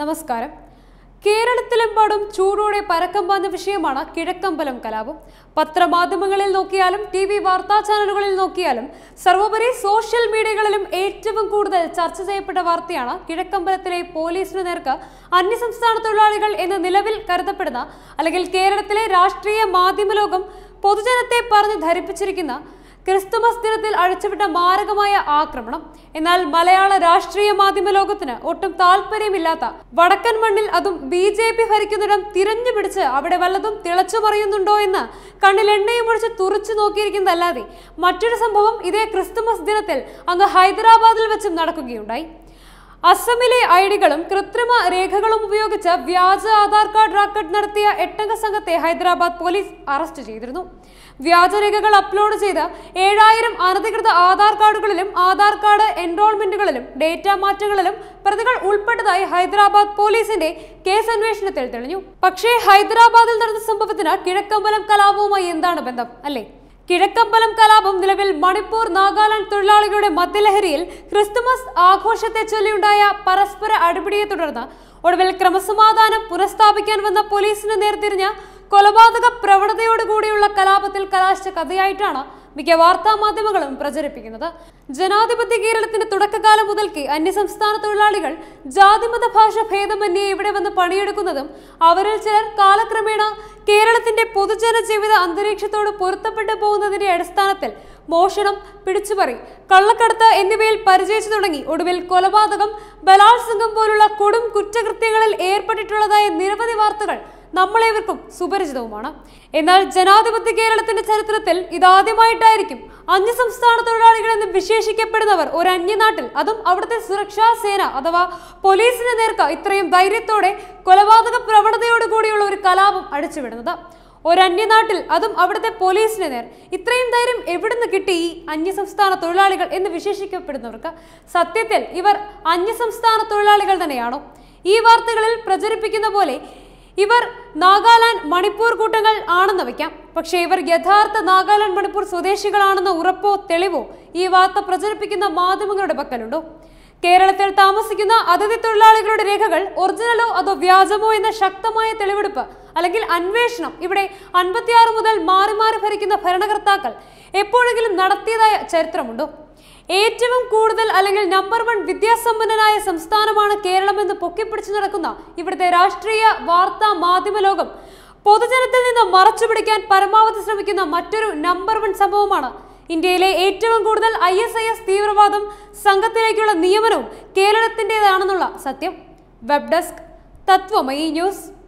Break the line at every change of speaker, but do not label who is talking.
നമസ്കാരം കേരളത്തിലെമ്പാടും ചൂടോടെ പരക്കം പാഞ്ഞ വിഷയമാണ് കിഴക്കമ്പലം കലാപം പത്രമാധ്യമങ്ങളിൽ നോക്കിയാലും ടി വി വാർത്താ ചാനലുകളിൽ നോക്കിയാലും സർവോപരി സോഷ്യൽ മീഡിയകളിലും ഏറ്റവും കൂടുതൽ ചർച്ച ചെയ്യപ്പെട്ട വാർത്തയാണ് കിഴക്കമ്പലത്തിലെ പോലീസിന് നേർക്ക് അന്യസംസ്ഥാന തൊഴിലാളികൾ എന്ന് നിലവിൽ കരുതപ്പെടുന്ന അല്ലെങ്കിൽ കേരളത്തിലെ രാഷ്ട്രീയ മാധ്യമലോകം പൊതുജനത്തെ പറഞ്ഞ് ധരിപ്പിച്ചിരിക്കുന്ന ക്രിസ്തുമസ് ദിനത്തിൽ അഴിച്ചുവിട്ട മാരകമായ ആക്രമണം എന്നാൽ മലയാള രാഷ്ട്രീയ മാധ്യമ ലോകത്തിന് ഒട്ടും താല്പര്യമില്ലാത്ത വടക്കൻ മണ്ണിൽ അതും ബി ജെ പി ഭരിക്കുന്നിടം തിരഞ്ഞുപിടിച്ച് അവിടെ വല്ലതും തിളച്ചു പറയുന്നുണ്ടോ എന്ന് കണ്ണിൽ എണ്ണയും ഒഴിച്ച് തുറച്ചു നോക്കിയിരിക്കുന്നതല്ലാതെ മറ്റൊരു സംഭവം ഇതേ ക്രിസ്തുമസ് ദിനത്തിൽ അങ്ങ് ഹൈദരാബാദിൽ വെച്ചും നടക്കുകയുണ്ടായി അസമിലെ ഐഡികളും കൃത്രിമ രേഖകളും ഉപയോഗിച്ച് വ്യാജ ആധാർ കാർഡ് റാക്കറ്റ് നടത്തിയ എട്ടംഗ സംഘത്തെ ഹൈദരാബാദ് പോലീസ് അറസ്റ്റ് ചെയ്തിരുന്നു വ്യാജരേഖകൾ അപ്ലോഡ് ചെയ്ത് ഏഴായിരം അനധികൃത ആധാർ കാർഡുകളിലും ആധാർ കാർഡ് എൻറോൾമെന്റുകളിലും ഡേറ്റ മാറ്റങ്ങളിലും പ്രതികൾ ഉൾപ്പെട്ടതായി ഹൈദരാബാദ് പോലീസിന്റെ കേസ് അന്വേഷണത്തിൽ തെളിഞ്ഞു പക്ഷേ ഹൈദരാബാദിൽ നടന്ന സംഭവത്തിന് കിഴക്കമ്പലം കലാപവുമായി എന്താണ് ബന്ധം അല്ലേ കിഴക്കമ്പലം കലാപം നിലവിൽ മണിപ്പൂർ നാഗാലാൻഡ് തൊഴിലാളികളുടെ മദ്യലഹരിയിൽ ക്രിസ്തുമസ് ആഘോഷത്തെ ചൊല്ലിയുണ്ടായ പരസ്പര അടിപിടിയെ തുടർന്ന് ഒടുവിൽ ക്രമസമാധാനം പുനഃസ്ഥാപിക്കാൻ വന്ന പോലീസിന് നേർതിരിഞ്ഞ കൊലപാതക പ്രവണതയോടുകൂടിയുള്ള കലാപത്തിൽ കലാശിച്ച കഥയായിട്ടാണ് മിക്ക വാർത്താ മാധ്യമങ്ങളും പ്രചരിപ്പിക്കുന്നത് ജനാധിപത്യ കേരളത്തിന്റെ തുടക്കകാലം മുതൽക്ക് അന്യസംസ്ഥാന തൊഴിലാളികൾ ജാതിമത ഭാഷ ഭേദമന്യേ ഇവിടെ വന്ന് പണിയെടുക്കുന്നതും അവരിൽ ചിലർ കാലക്രമേണ കേരളത്തിന്റെ പൊതുജന ജീവിത അന്തരീക്ഷത്തോട് പൊരുത്തപ്പെട്ടു പോകുന്നതിന്റെ അടിസ്ഥാനത്തിൽ മോഷണം പിടിച്ചുപറി കള്ളക്കടത്ത് എന്നിവയിൽ പരിചയിച്ചു തുടങ്ങി ഒടുവിൽ കൊലപാതകം ബലാത്സംഗം പോലുള്ള കൊടും കുറ്റകൃത്യങ്ങളിൽ ഏർപ്പെട്ടിട്ടുള്ളതായ നിരവധി വാർത്തകൾ നമ്മളേവർക്കും സുപരിചിതവുമാണ് എന്നാൽ ജനാധിപത്യ കേരളത്തിന്റെ ചരിത്രത്തിൽ ഇതാദ്യമായിട്ടായിരിക്കും അന്യ സംസ്ഥാന തൊഴിലാളികൾ എന്ന് വിശേഷിക്കപ്പെടുന്നവർ ഒരു അന്യനാട്ടിൽ അതും അവിടുത്തെ സുരക്ഷാ സേന അഥവാ പോലീസിനെ നേർക്ക ഇത്രയും ധൈര്യത്തോടെ കൊലപാതക പ്രവണതയോടുകൂടിയുള്ള ഒരു കലാപം അടിച്ചുവിടുന്നത് ഒരന്യനാട്ടിൽ അതും അവിടുത്തെ പോലീസിന് നേർ ഇത്രയും ധൈര്യം എവിടുന്ന് കിട്ടി ഈ അന്യസംസ്ഥാന തൊഴിലാളികൾ എന്ന് വിശേഷിക്കപ്പെടുന്നവർക്ക് സത്യത്തിൽ ഇവർ അന്യസംസ്ഥാന തൊഴിലാളികൾ തന്നെയാണോ ഈ വാർത്തകളിൽ പ്രചരിപ്പിക്കുന്ന പോലെ ഇവർ നാഗാലാൻഡ് മണിപ്പൂർ കൂട്ടങ്ങൾ ആണെന്ന് വയ്ക്കാം പക്ഷെ ഇവർ യഥാർത്ഥ നാഗാലാൻഡ് മണിപ്പൂർ സ്വദേശികളാണെന്ന ഉറപ്പോ തെളിവോ ഈ വാർത്ത പ്രചരിപ്പിക്കുന്ന മാധ്യമങ്ങളുടെ പക്കലുണ്ടോ കേരളത്തിൽ താമസിക്കുന്ന അതിഥി തൊഴിലാളികളുടെ രേഖകൾ ഒറിജിനലോ അതോ വ്യാജമോ എന്ന ശക്തമായ തെളിവെടുപ്പ് അല്ലെങ്കിൽ അന്വേഷണം ഇവിടെ അൻപത്തിയാറ് മുതൽ മാറി മാറി ഭരിക്കുന്ന ഭരണകർത്താക്കൾ എപ്പോഴെങ്കിലും നടത്തിയതായ ചരിത്രമുണ്ടോ ഏറ്റവും കൂടുതൽ അല്ലെങ്കിൽ നമ്പർ വൺ വിദ്യാസമ്പന്നനായ സംസ്ഥാനമാണ് എന്ന് പൊക്കിപ്പിടിച്ചു നടക്കുന്ന ഇവിടുത്തെ രാഷ്ട്രീയ വാർത്താ മാധ്യമ ലോകം പൊതുജനത്തിൽ നിന്ന് മറച്ചുപിടിക്കാൻ പരമാവധി ശ്രമിക്കുന്ന മറ്റൊരു നമ്പർ വൺ സംഭവമാണ് ഇന്ത്യയിലെ ഏറ്റവും കൂടുതൽ ഐ എസ് ഐ എസ് തീവ്രവാദം സംഘത്തിലേക്കുള്ള നിയമനവും കേരളത്തിൻ്റെതാണെന്നുള്ള സത്യം വെബ് ഡെസ്ക് തത്വമയി ന്യൂസ്